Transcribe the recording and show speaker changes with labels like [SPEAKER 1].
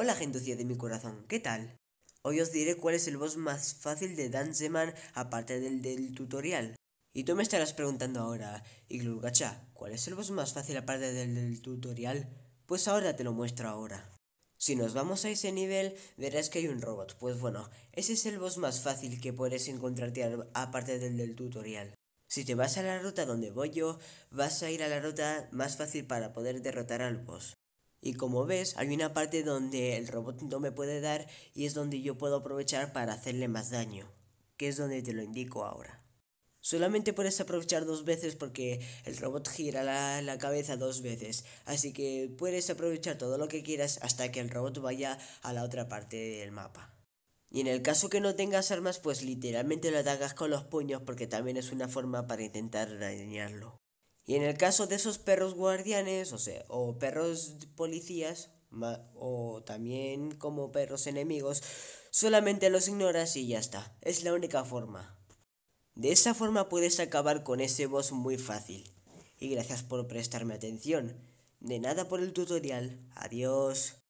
[SPEAKER 1] Hola gente de mi corazón, ¿qué tal? Hoy os diré cuál es el boss más fácil de Danzeman aparte del del tutorial. Y tú me estarás preguntando ahora, Iglurgacha, ¿cuál es el boss más fácil aparte del del tutorial? Pues ahora te lo muestro ahora. Si nos vamos a ese nivel, verás que hay un robot. Pues bueno, ese es el boss más fácil que puedes encontrarte aparte del del tutorial. Si te vas a la ruta donde voy yo, vas a ir a la ruta más fácil para poder derrotar al boss. Y como ves, hay una parte donde el robot no me puede dar y es donde yo puedo aprovechar para hacerle más daño, que es donde te lo indico ahora. Solamente puedes aprovechar dos veces porque el robot gira la, cabeza dos veces, así que puedes aprovechar todo lo que quieras hasta que el robot vaya a la otra parte del mapa. Y en el caso que no tengas armas, pues literalmente lo atacas con los puños porque también es una forma para intentar dañarlo. Y en el caso de esos perros guardianes, o sea, o perros policías, o también como perros enemigos, solamente los ignoras y ya está. Es la única forma. De esa forma puedes acabar con ese boss muy fácil. Y gracias por prestarme atención. De nada por el tutorial. Adiós.